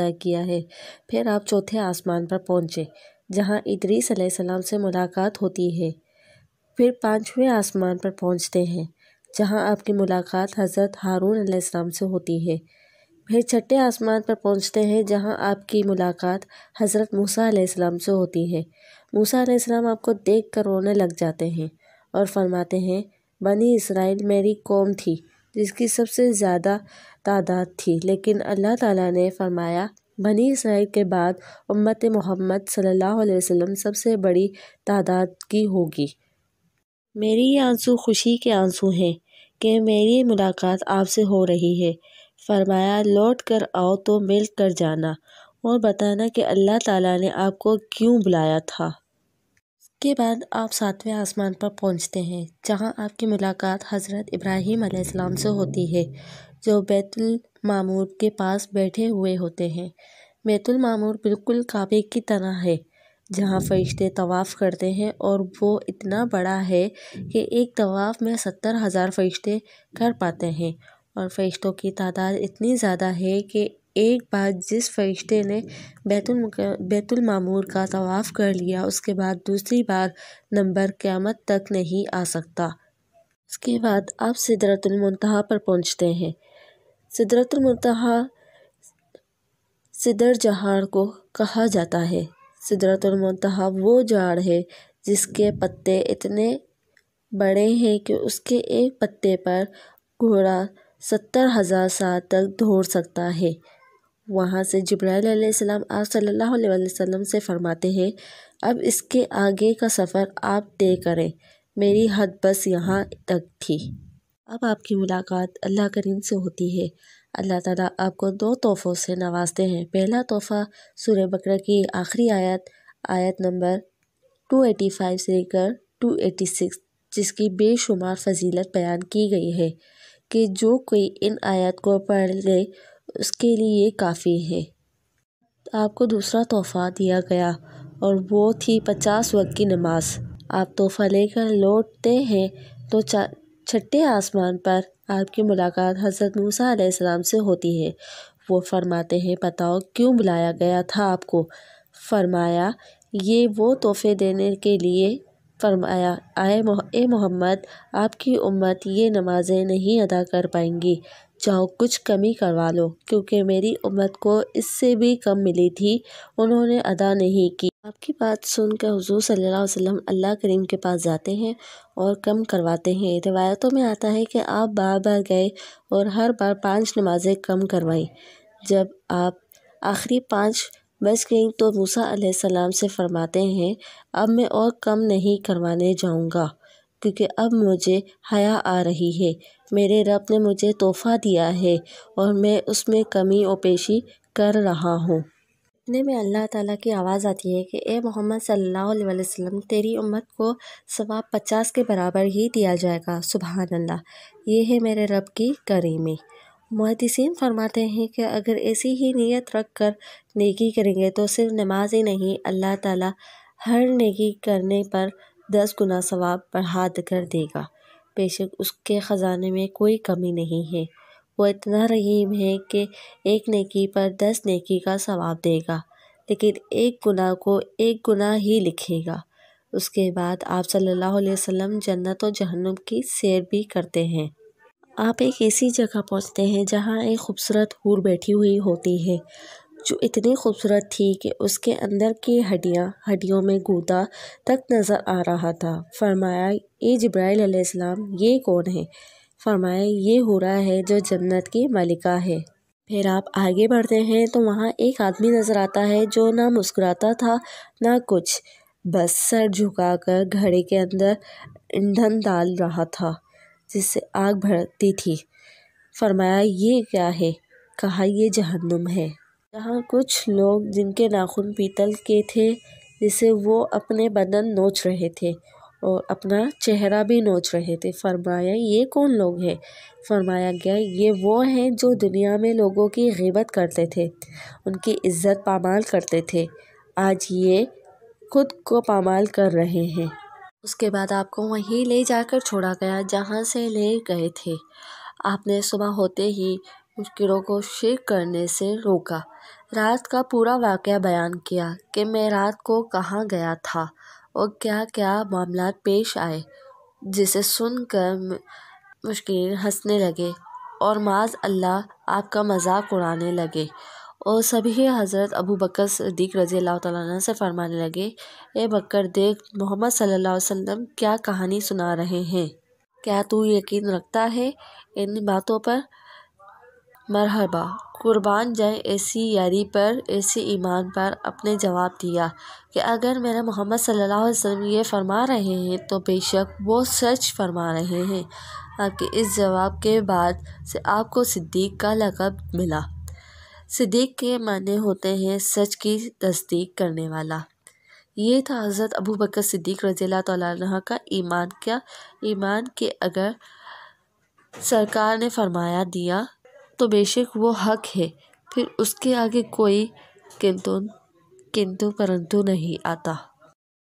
तय किया है फिर आप चौथे आसमान पर पहुँचे जहाँ इदरीस सलाम से मुलाकात होती है फिर पाँचवें आसमान पर पहुँचते हैं जहाँ आपकी मुलाकात हज़रत हारून सलाम से होती है फिर छठे आसमान पर पहुँचते हैं जहाँ आपकी मुलाकात हज़रत मूसा सलाम से होती है मूसा सलाम आपको देख कर रोने लग जाते हैं और फरमाते हैं बनी इसराइल मेरी कौम थी जिसकी सबसे ज़्यादा तादाद थी लेकिन अल्लाह ताला ने फरमाया बनी इसराइल के बाद उम्मत मोहम्मद सल्लल्लाहु अलैहि वसल्लम सबसे बड़ी तादाद की होगी मेरी ये आंसू खुशी के आंसू हैं कि मेरी मुलाकात आपसे हो रही है फरमाया लौट कर आओ तो मिल कर जाना और बताना कि अल्लाह ताला ने आपको क्यों बुलाया था के बाद आप सातवें आसमान पर पहुंचते हैं जहां आपकी मुलाकात हज़रत इब्राहीम अलैहिस्सलाम से होती है जो बैतुल मामूर के पास बैठे हुए होते हैं बैतुल मामूर बिल्कुल काबे की तरह है जहाँ फरिश्ते तवाफ़ करते हैं और वो इतना बड़ा है कि एक तवाफ़ में सत्तर हज़ार फरिश्ते कर पाते हैं और फरिश्तों की तादाद इतनी ज़्यादा है कि एक बार जिस फ़रिश्ते ने बैतुल बैतुल मामूर का तवाफ़ कर लिया उसके बाद दूसरी बार नंबर क़्यामत तक नहीं आ सकता उसके बाद आप सिदरतुलमनतहा पर पहुँचते हैं सिदरतुलमनतहा सिदर जहाड़ को कहा जाता है सिदरतुलमनतहा वो जहाड़ है जिसके पत्ते इतने बड़े हैं कि उसके एक पत्ते पर घोड़ा सत्तर हज़ार साल तक दौड़ सकता है वहाँ से जब्राईसम आप सल्लल्लाहु से फ़रमाते हैं अब इसके आगे का सफ़र आप तय करें मेरी हद बस यहाँ तक थी अब आपकी मुलाकात अल्लाह करीम से होती है अल्लाह ताला आपको दो तोहफ़ों से नवाजते हैं पहला तोहफ़ा सूर्य बकर की आखिरी आयत आयत नंबर 285 से लेकर 286 जिसकी बेशुमार फजीलत बयान की गई है कि जो कोई इन आयत को पढ़ ले उसके लिए काफ़ी है आपको दूसरा तोहफ़ा दिया गया और वो थी पचास वक्त की नमाज आप तोहफ़ा लेकर लौटते हैं तो छठे आसमान पर आपकी मुलाकात हज़रत मूसा से होती है वो फरमाते हैं बताओ क्यों बुलाया गया था आपको फरमाया ये वो तोहफ़े देने के लिए फरमाया आए ए मोहम्मद आपकी उम्मत ये नमाज़ें नहीं अदा कर पाएंगी जाओ कुछ कमी करवा लो क्योंकि मेरी उम्मत को इससे भी कम मिली थी उन्होंने अदा नहीं की आपकी बात सुनकर हजूर सल्लल्लाहु अलैहि वसल्लम अल्लाह करीम के पास जाते हैं और कम करवाते हैं रिवायतों में आता है कि आप बार बार गए और हर बार पांच नमाज़ें कम करवाई जब आप आखिरी पांच बच गई तो मूसा सलाम से फरमाते हैं अब मैं और कम नहीं करवाने जाऊँगा क्योंकि अब मुझे हया आ रही है मेरे रब ने मुझे तोहफ़ा दिया है और मैं उसमें कमी व पेशी कर रहा हूँ इतने में अल्लाह ताला की आवाज़ आती है कि ए मोहम्मद सल्लल्लाहु अलैहि वसल्लम तेरी उम्मत को सवाब पचास के बराबर ही दिया जाएगा सुबह अल्लाह ये है मेरे रब की करीमी मुहदसिन फरमाते हैं कि अगर ऐसी ही नीयत रख कर नेकी करेंगे तो सिर्फ नमाज ही नहीं अल्लाह ताला हर नेकी करने पर दस गुना सवाब हाथ कर देगा बेशक उसके ख़जाने में कोई कमी नहीं है वो इतना रहीम है कि एक नेकी पर दस नेकी का सवाब देगा लेकिन एक गुना को एक गुना ही लिखेगा उसके बाद आप सल्लल्लाहु अलैहि वसल्लम जन्नत और जहन्नुम की सैर भी करते हैं आप एक ऐसी जगह पहुंचते हैं जहां एक खूबसूरत हूर बैठी हुई होती है जो इतनी खूबसूरत थी कि उसके अंदर की हड्डियाँ हड्डियों में गूदा तक नज़र आ रहा था फरमाया ए जब्राइल इस्लाम ये कौन है फरमाया ये हो रहा है जो जन्नत की मालिका है फिर आप आगे बढ़ते हैं तो वहाँ एक आदमी नज़र आता है जो ना मुस्कुराता था ना कुछ बस सर झुका कर घड़े के अंदर ईंधन डाल रहा था जिससे आग भड़कती थी फरमाया ये क्या है कहा ये जहन्नुम है यहाँ कुछ लोग जिनके नाखून पीतल के थे जिसे वो अपने बदन नोच रहे थे और अपना चेहरा भी नोच रहे थे फरमाया ये कौन लोग हैं फरमाया गया ये वो हैं जो दुनिया में लोगों की गिबत करते थे उनकी इज्जत पामाल करते थे आज ये खुद को पामाल कर रहे हैं उसके बाद आपको वहीं ले जाकर छोड़ा गया जहाँ से ले गए थे आपने सुबह होते ही उस को शेक करने से रोका रात का पूरा वाक़ बयान किया कि मैं रात को कहाँ गया था और क्या क्या मामला पेश आए जिसे सुनकर मुश्किल हंसने लगे और माज अल्लाह आपका मजाक उड़ाने लगे और सभी हज़रत अबू बकर सदीक रज़ी अल्लाह से फरमाने लगे ए बकर देख मोहम्मद सल्लल्लाहु अलैहि वसल्लम क्या कहानी सुना रहे हैं क्या तू यकीन रखता है इन बातों पर मरहबा क़ुरबान जाए ऐसी यारी पर ऐसी ईमान पर अपने जवाब दिया कि अगर मेरा मोहम्मद सल्लल्लाहु अलैहि वसल्लम ये फरमा रहे हैं तो बेशक वो सच फरमा रहे हैं आपके इस जवाब के बाद से आपको सिद्दीक का लकब मिला सिद्दीक के माने होते हैं सच की तस्दीक करने वाला ये था हज़रत अबू बकर सिद्दीक रज़ी तह का ईमान क्या ईमान के अगर सरकार ने फरमाया दिया तो बेशक वो हक़ है फिर उसके आगे कोई किंतु किंतु परंतु नहीं आता